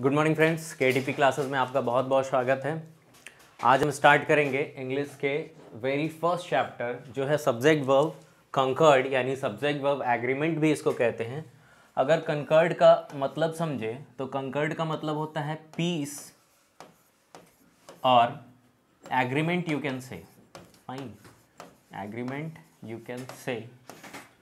Good morning friends K D classes में आपका बहुत बहुत स्वागत है आज हम स्टार्ट करेंगे इंग्लिश के वेरी फर्स्ट चैप्टर जो है सब्जेक्ट वर्ब कंकर्ड यानी सब्जेक्ट वर्ब एग्रीमेंट भी इसको कहते हैं अगर कंकर्ड का मतलब समझे तो कंकर्ड का मतलब होता है पीस और agreement you can say fine agreement you can say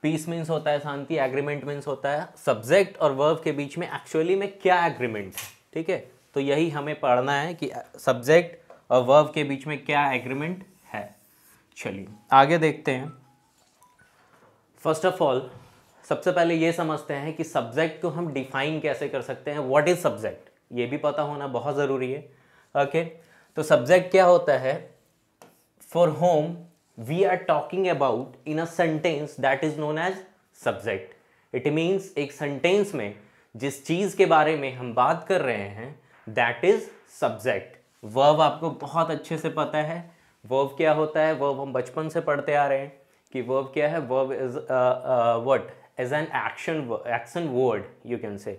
peace means होता है शांति एग्रीमेंट मीन्स होता है सब्जेक्ट और वर्ब के बीच में एक्चुअली में क्या एग्रीमेंट है ठीक है तो यही हमें पढ़ना है कि सब्जेक्ट और वर्ब के बीच में क्या एग्रीमेंट है चलिए आगे देखते हैं फर्स्ट ऑफ ऑल सबसे पहले ये समझते हैं कि सब्जेक्ट को हम डिफाइन कैसे कर सकते हैं व्हाट इज़ सब्जेक्ट ये भी पता होना बहुत ज़रूरी है ओके okay? तो सब्जेक्ट क्या होता है for whom we are talking about in a sentence that is known as subject. It means एक sentence में जिस चीज़ के बारे में हम बात कर रहे हैं that is subject. Verb आपको बहुत अच्छे से पता है verb क्या होता है verb हम बचपन से पढ़ते आ रहे हैं कि verb क्या है verb is uh, uh, what is an action action word you can say.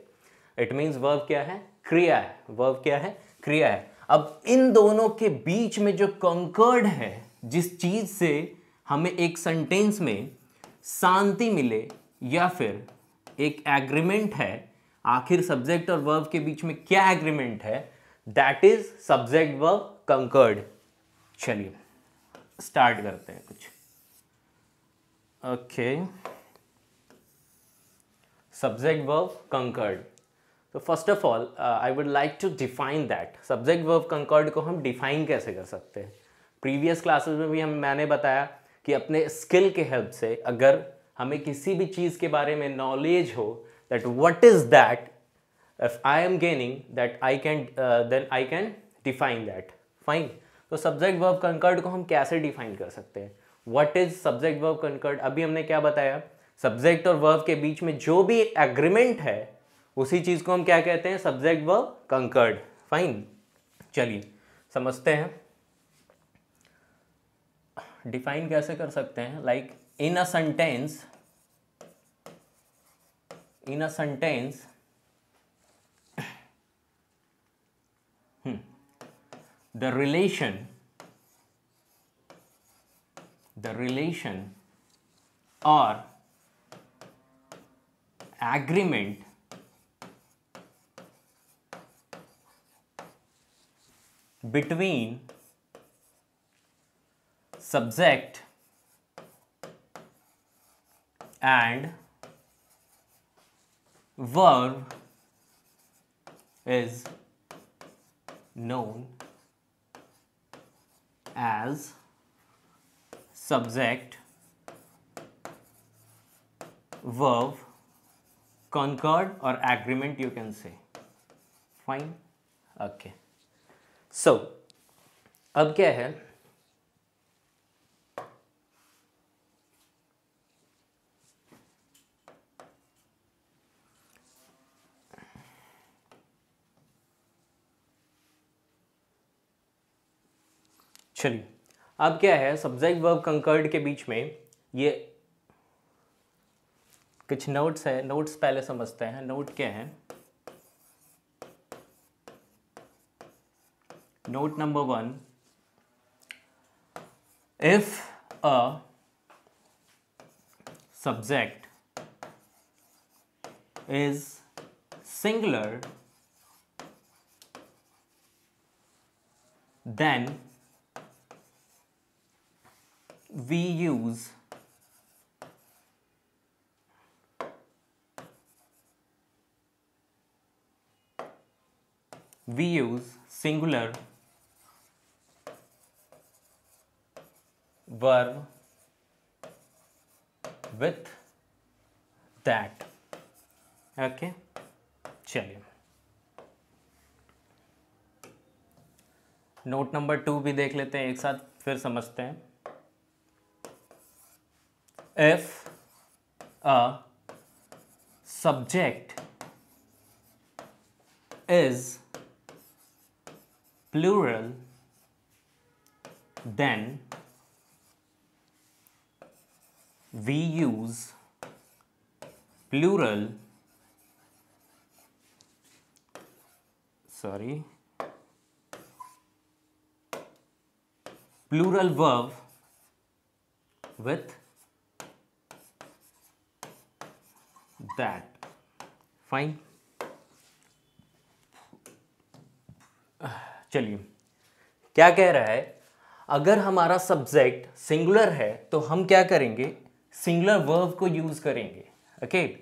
It means verb क्या है क्रिया है verb क्या है क्रिया है अब इन दोनों के बीच में जो कंकर्ड है जिस चीज़ से हमें एक सेंटेंस में शांति मिले या फिर एक एग्रीमेंट है आखिर सब्जेक्ट और वर्ब के बीच में क्या एग्रीमेंट है that is subject verb concord चलिए स्टार्ट करते हैं कुछ ओके सब्जेक्ट वर्ब कंकर्ड तो first of all I would like to define that subject verb concord को हम डिफाइन कैसे कर सकते हैं प्रीवियस क्लासेस में भी हम मैंने बताया कि अपने स्किल के हेल्प से अगर हमें किसी भी चीज़ के बारे में नॉलेज हो that what is that if I am gaining that I can then I can define that fine तो सब्जेक्ट वर्ब कंकर्ड को हम कैसे डिफाइन कर सकते हैं what is subject verb concord अभी हमने क्या बताया सब्जेक्ट और वर्ब के बीच में जो भी एग्रीमेंट है उसी चीज़ को हम क्या कहते हैं सब्जेक्ट वर्ब कंकर्ड फाइन चलिए समझते हैं डिफाइन कैसे कर सकते हैं like in a sentence in a sentence the relation the relation और agreement between subject and verb is known as subject verb concord or agreement you can say fine okay so ab kya hai? चलिए अब क्या है subject verb conquered के बीच में ये कुछ नोट्स है नोट्स पहले समझते हैं नोट क्या है note number one if a subject is singular then we use we use singular verb with that okay चलिए नोट नंबर टू भी देख लेते हैं एक साथ फिर समझते हैं if a subject is plural then we use plural sorry plural verb with that fine चलिए क्या कह रहा है अगर हमारा सब्जेक्ट सिंगुलर है तो हम क्या करेंगे सिंगुलर वर्ब को यूज करेंगे ओके okay?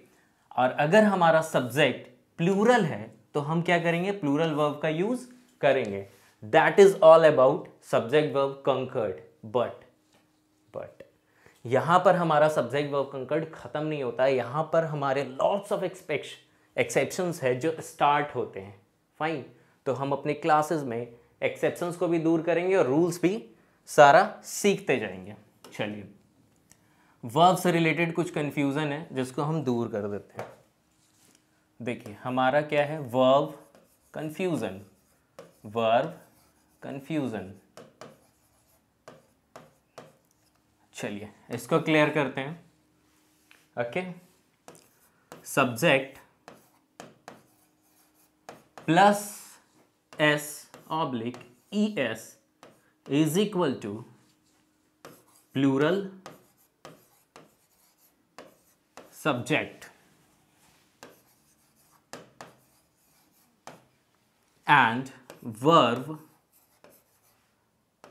और अगर हमारा सब्जेक्ट प्लूरल है तो हम क्या करेंगे प्लूरल वर्ब का यूज करेंगे that is all about subject verb concord but यहाँ पर हमारा सब्जेक्ट वर्ब कंकर्ड ख़त्म नहीं होता है यहाँ पर हमारे लॉट्स ऑफ एक्सपेक्श एक्सेप्शंस है जो स्टार्ट होते हैं फाइन तो हम अपने क्लासेस में एक्सेप्शंस को भी दूर करेंगे और रूल्स भी सारा सीखते जाएंगे चलिए वर्ब से रिलेटेड कुछ कन्फ्यूज़न है जिसको हम दूर कर देते हैं देखिए हमारा क्या है वर्ब कन्फ्यूज़न वर्ब कन्फ्यूज़न चलिए इसको क्लियर करते हैं okay subject plus S oblique E S is equal to plural subject and verb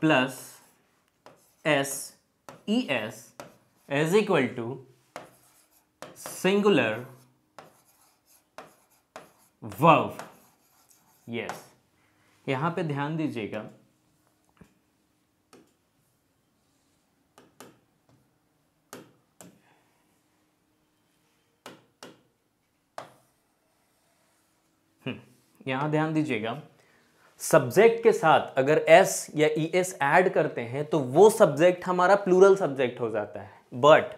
plus S E S is equal to singular verb yes यहाँ पे ध्यान दीजिएगा हम्म, यहां ध्यान दीजिएगा सब्जेक्ट के साथ अगर एस या ई एस एड करते हैं तो वो सब्जेक्ट हमारा प्लूरल सब्जेक्ट हो जाता है बट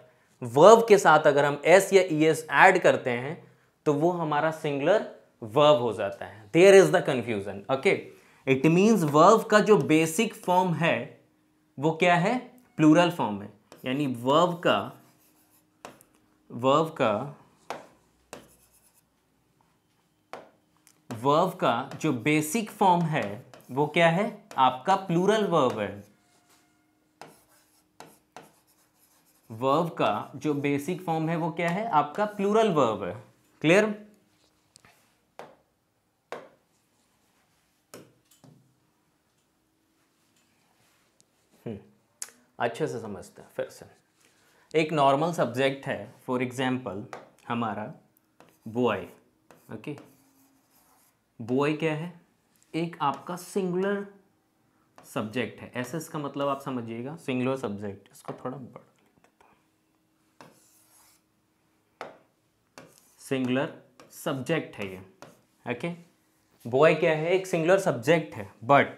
वर्व के साथ अगर हम एस या ई एस एड करते हैं तो वो हमारा सिंगुलर वर्व हो जाता है there is the confusion okay it means verb का जो बेसिक फॉर्म है वो क्या है प्लूरल फॉर्म है यानी वर्व का वर्व का वर्व का जो बेसिक फॉर्म है वो क्या है आपका प्लूरल वर्व है वर्व का जो बेसिक फॉर्म है वो क्या है आपका प्लूरल वर्व है क्लियर hmm. अच्छे से समझते हैं फिर से एक नॉर्मल सब्जेक्ट है फॉर एग्जांपल हमारा बॉय ओके okay? बॉय क्या है एक आपका सिंगुलर सब्जेक्ट है एस एस का मतलब आप समझिएगा सिंगुलर सब्जेक्ट इसको थोड़ा बड़ा सिंगुलर सब्जेक्ट है ये ओके बॉय क्या है एक सिंगुलर सब्जेक्ट है बट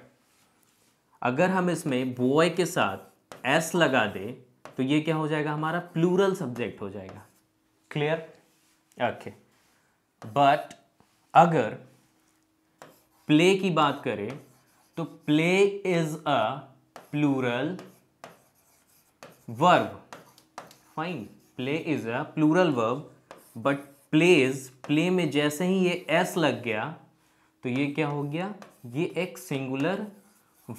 अगर हम इसमें बॉय के साथ एस लगा दे तो ये क्या हो जाएगा हमारा प्लूरल सब्जेक्ट हो जाएगा क्लियर ओके बट अगर प्ले की बात करें तो play is a plural verb fine play is a plural verb but plays play में जैसे ही ये एस लग गया तो ये क्या हो गया ये एक सिंगुलर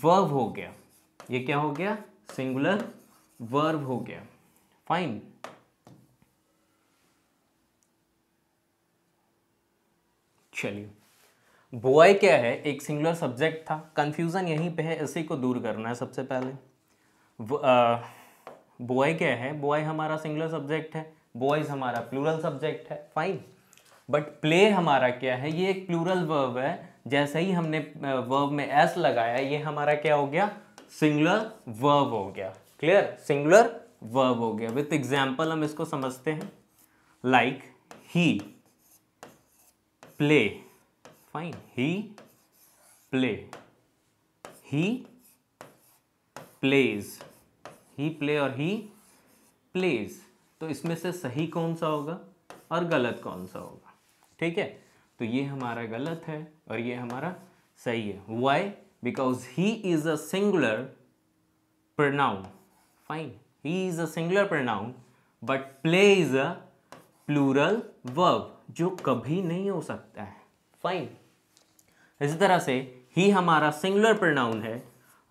वर्ब हो गया ये क्या हो गया सिंगुलर वर्ब हो गया फाइन चलिए बॉय क्या है एक सिंगुलर सब्जेक्ट था कंफ्यूजन यहीं पे है इसी को दूर करना है सबसे पहले बुआई क्या है बॉय हमारा सिंगुलर सब्जेक्ट है बॉयज़ हमारा प्लूरल सब्जेक्ट है फाइन बट प्ले हमारा क्या है ये एक प्लूरल वर्ब है जैसे ही हमने वर्ब में एस लगाया ये हमारा क्या हो गया सिंगुलर वर्ब हो गया क्लियर सिंगुलर वर्ब हो गया विथ एग्जाम्पल हम इसको समझते हैं like he play fine he play he plays he play और ही प्लेज तो इसमें से सही कौन सा होगा और गलत कौन सा होगा ठीक है तो ये हमारा गलत है और ये हमारा सही है why because he is a singular pronoun fine he is a singular pronoun but play is a plural verb जो कभी नहीं हो सकता है फाइन इसी तरह से ही हमारा सिंगुलर प्रोनाउन है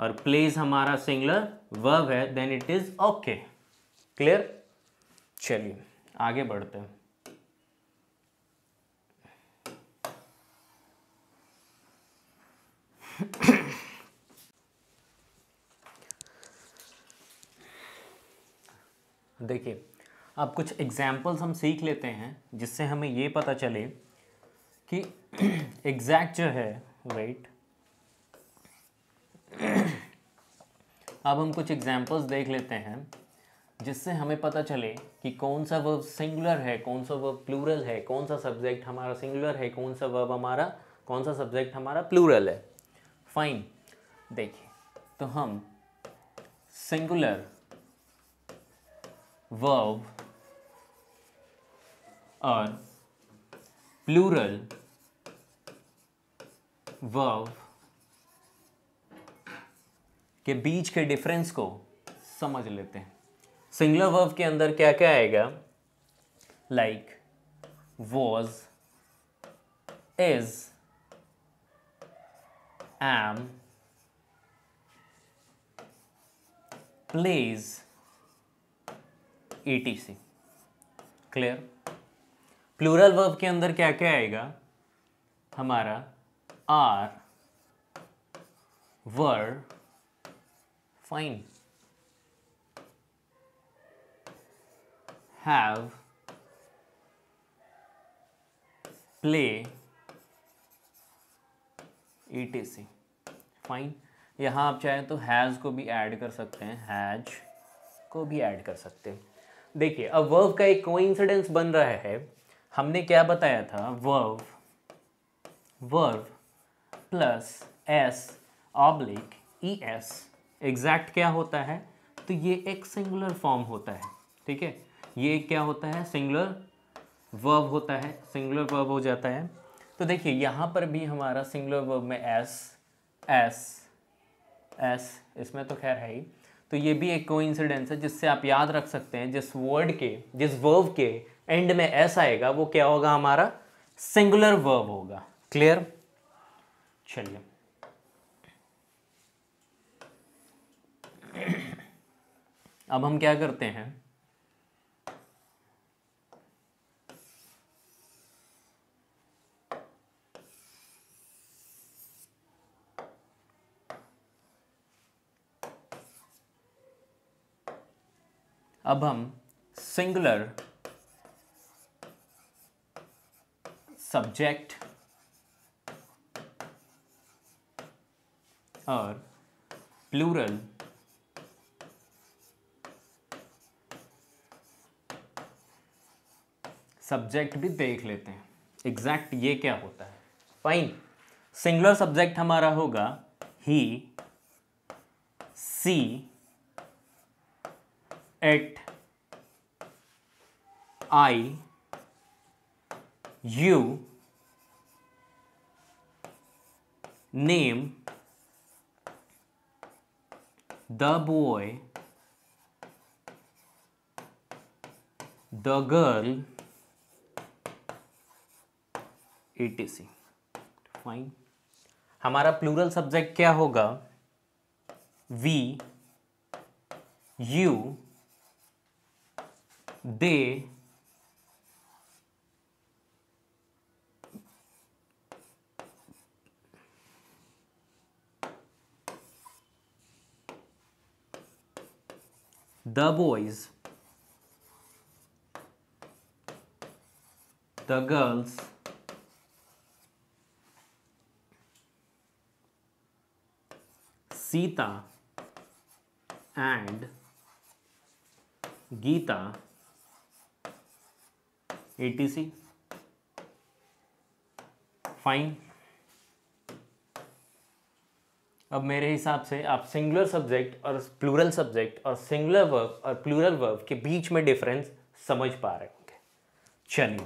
और प्लेज हमारा सिंगुलर वर्ब है then it is okay clear चलिए आगे बढ़ते हैं देखिए अब कुछ एग्जाम्पल्स हम सीख लेते हैं जिससे हमें ये पता चले कि एग्जैक्ट जो है वेट अब हम कुछ एग्जाम्पल्स देख लेते हैं जिससे हमें पता चले कि कौन सा वर्ब सिंगुलर है कौन सा वर्ब प्लूरल है कौन सा सब्जेक्ट हमारा सिंगुलर है कौन सा वर्ब हमारा कौन सा सब्जेक्ट हमारा प्लूरल है फाइन देखिए तो हम सिंगुलर वर्ब और प्लूरल वर्व के बीच के डिफरेंस को समझ लेते हैं सिंगुलर वर्व के अंदर क्या क्या आएगा like was is am plays see clear plural verb के अंदर क्या क्या आएगा हमारा are were fine have play etc fine यहाँ आप चाहें तो हैज़ को भी ऐड कर सकते हैं हैज को भी ऐड कर सकते हैं देखिए अब वर्व का एक कोइंसिडेंस बन रहा है हमने क्या बताया था verb verb plus S oblique E S exact क्या होता है तो ये एक सिंगुलर फॉर्म होता है ठीक है ये क्या होता है सिंगुलर वर्ब होता है सिंगुलर वर्ब हो जाता है तो देखिए यहाँ पर भी हमारा सिंगुलर वर्ब में एस एस एस इसमें तो खैर है ही तो ये भी एक कोइंसिडेंस है जिससे आप याद रख सकते हैं जिस वर्ड के जिस वर्ब के एंड में एस आएगा वो क्या होगा हमारा सिंगुलर वर्ब होगा क्लियर चलिए अब हम क्या करते हैं अब हम सिंगुलर सब्जेक्ट और प्लूरल सब्जेक्ट भी देख लेते हैं एग्जैक्ट ये क्या होता है फाइन सिंगुलर सब्जेक्ट हमारा होगा he she it I you name the boy, the girl, etc. Fine. हमारा प्लूरल सब्जेक्ट क्या होगा we you they the boys, the girls, Sita and Geeta, etc. Fine. अब मेरे हिसाब से आप सिंगुलर सब्जेक्ट और प्लूरल सब्जेक्ट और सिंगुलर वर्ब और प्लूरल वर्ब के बीच में डिफरेंस समझ पा रहे होंगे चलिए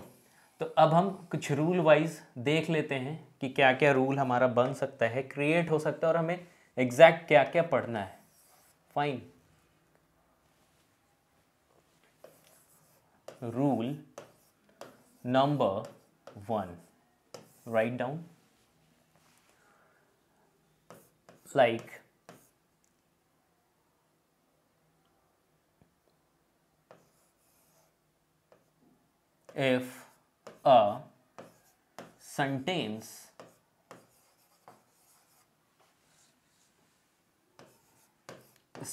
तो अब हम कुछ रूल वाइज देख लेते हैं कि क्या क्या रूल हमारा बन सकता है क्रिएट हो सकता है और हमें एग्जैक्ट क्या क्या पढ़ना है fine rule number one write down like if a sentence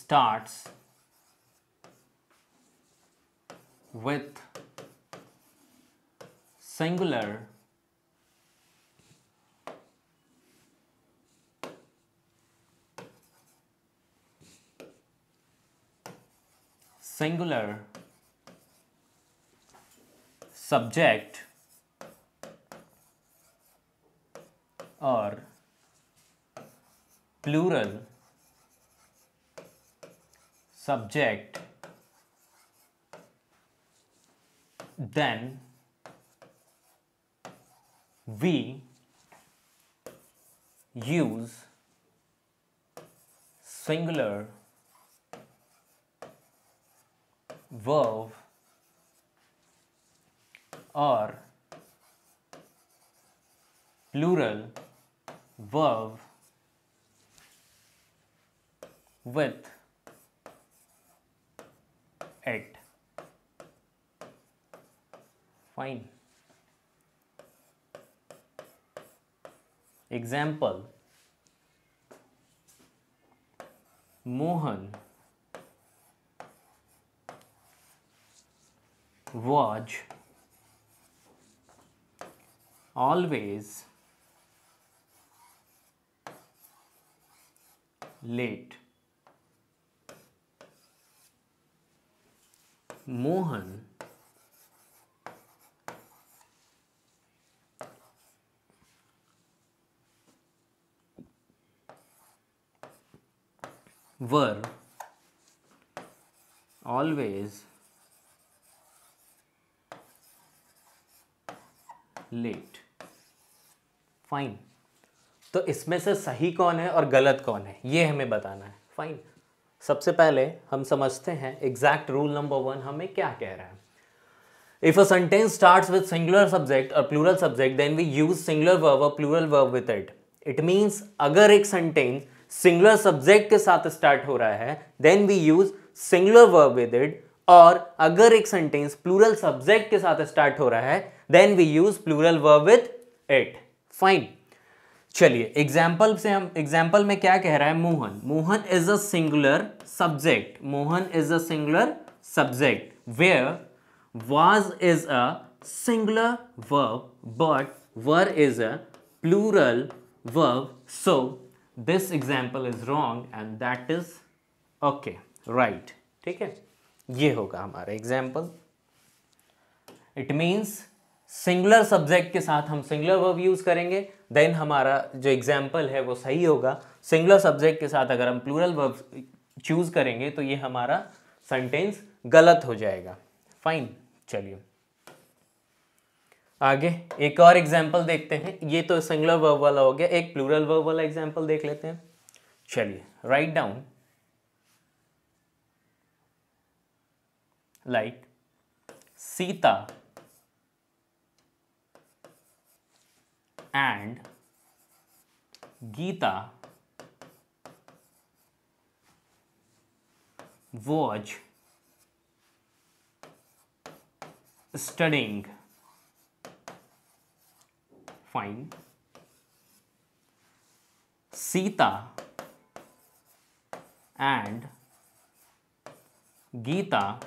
starts with singular singular subject or plural subject then we use singular Verb or plural verb with it fine example Mohan watch always late. Mohan were always late fine तो इसमें से सही कौन है और गलत कौन है ये हमें बताना है फाइन सबसे पहले हम समझते हैं एग्जैक्ट रूल नंबर वन हमें क्या कह रहा है if a sentence start with singular subject और plural subject then we use singular verb और plural verb with it it means अगर एक सेंटेंस सिंगुलर सब्जेक्ट के साथ स्टार्ट हो रहा है then we use singular verb with it और अगर एक सेंटेंस प्लूरल सब्जेक्ट के साथ स्टार्ट हो रहा है then we use plural verb with it fine चलिए एग्जाम्पल से हम एग्जाम्पल में क्या कह रहा है Mohan Mohan is a singular subject Mohan is a singular subject were was is a singular verb but were is a plural verb so this example is wrong and that is okay right ठीक है ये होगा हमारा example it means singular subject के साथ हम singular verb use करेंगे then हमारा जो एग्जाम्पल है वो सही होगा सिंगुलर सब्जेक्ट के साथ अगर हम प्लूरल वर्ब चूज़ करेंगे तो ये हमारा सेंटेंस गलत हो जाएगा फाइन चलिए आगे एक और एग्जाम्पल देखते हैं ये तो सिंगुलर वर्ब वाला हो गया एक प्लूरल वर्ब वाला एग्जाम्पल देख लेते हैं चलिए write down like Sita and Geeta was studying fine Sita and Geeta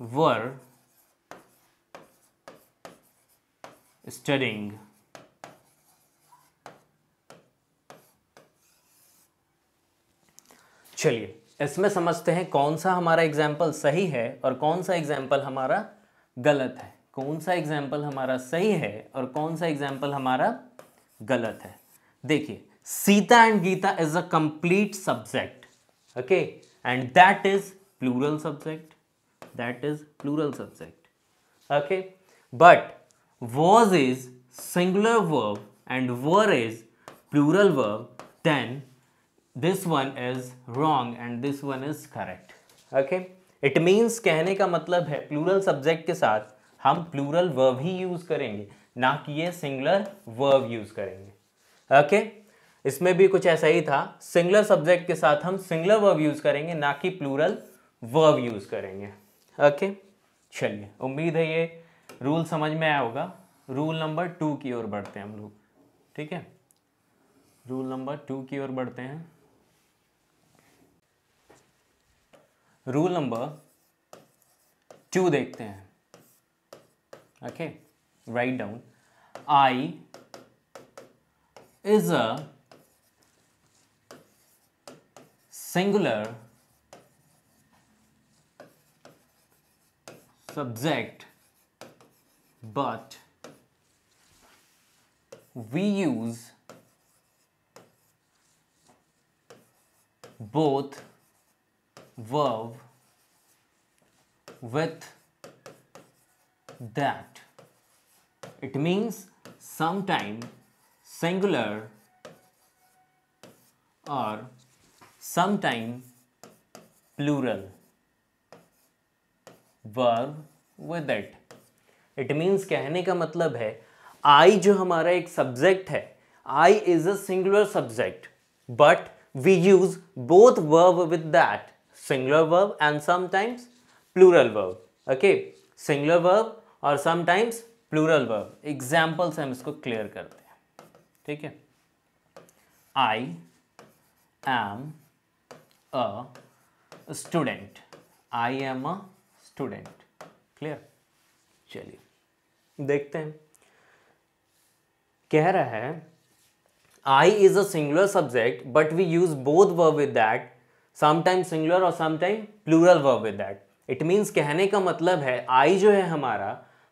were studying चलिए इसमें समझते हैं कौन सा हमारा एग्जाम्पल सही है और कौन सा एग्जाम्पल हमारा गलत है कौन सा एग्जाम्पल हमारा सही है और कौन सा एग्जाम्पल हमारा गलत है देखिए Sita and Geeta is a complete subject okay and that is plural subject that is plural subject okay but was is singular verb and were is plural verb then this one is wrong and this one is correct okay it means kehne ka matlab hai plural subject ke sath hum plural verb hi use karenge na ki ye singular verb use karenge okay? इसमें भी कुछ ऐसा ही था singular subject के साथ हम singular verb use करेंगे ना कि प्लूरल वर्ब यूज करेंगे ओके okay? चलिए उम्मीद है ये रूल समझ में आया होगा रूल नंबर टू की ओर बढ़ते हैं हम लोग ठीक है रूल नंबर टू की ओर बढ़ते हैं रूल नंबर टू देखते हैं okay write down I is a singular subject but we use both verb with that. It means sometime singular or sometime plural verb with it. It means कहने का मतलब है I जो हमारा एक subject है I is a singular subject but we use both verb with that singular verb and sometimes plural verb okay singular verb और sometimes plural verb example से हम इसको क्लियर करते हैं ठीक है I am a student I am a student clear चलिए देखते हैं कह रहा है I is a singular subject but we use both verb with that sometime singular और sometime plural verb with that it means कहने का मतलब है आई जो है हमारा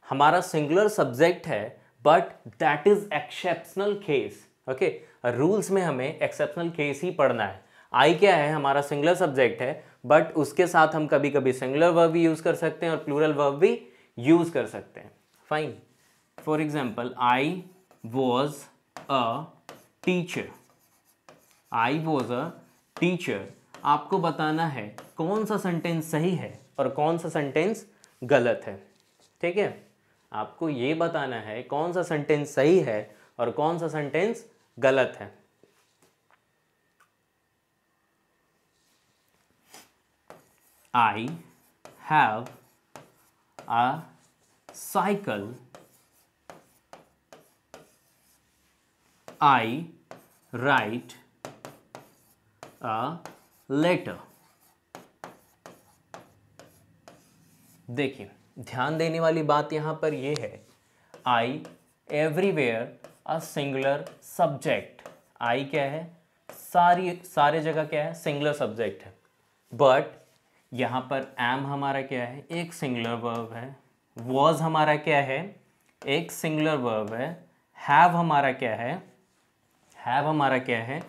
हमारा सिंगुलर सब्जेक्ट है but that is exceptional case okay rules में हमें एक्सेप्शनल केस ही पढ़ना है आई क्या है हमारा सिंगुलर सब्जेक्ट है बट उसके साथ हम कभी कभी सिंगुलर वर्ब भी यूज़ कर सकते हैं और प्लूरल वर्ब भी यूज़ कर सकते हैं fine for example I was a teacher I was a teacher आपको बताना है कौन सा सेंटेंस सही है और कौन सा सेंटेंस गलत है ठीक है आपको ये बताना है कौन सा सेंटेंस सही है और कौन सा सेंटेंस गलत है I have a cycle I write a letter देखिए ध्यान देने वाली बात यहां पर यह है I everywhere a singular subject I क्या है सारी सारे जगह क्या है सिंगुलर सब्जेक्ट है बट यहाँ पर एम हमारा क्या है एक सिंगुलर वर्ब है वॉज हमारा क्या है एक सिंगुलर वर्ब है हैव हमारा क्या है हैव हमारा क्या है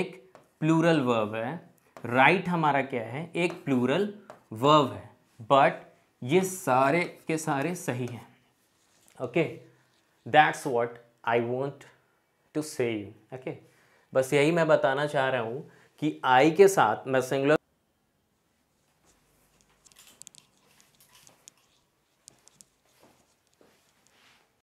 एक प्लूरल वर्ब है राइट right हमारा क्या है एक प्लूरल वर्ब है बट ये सारे के सारे सही हैं okay that's what I want to say you okay बस यही मैं बताना चाह रहा हूँ कि आई के साथ मैं सिंगुलर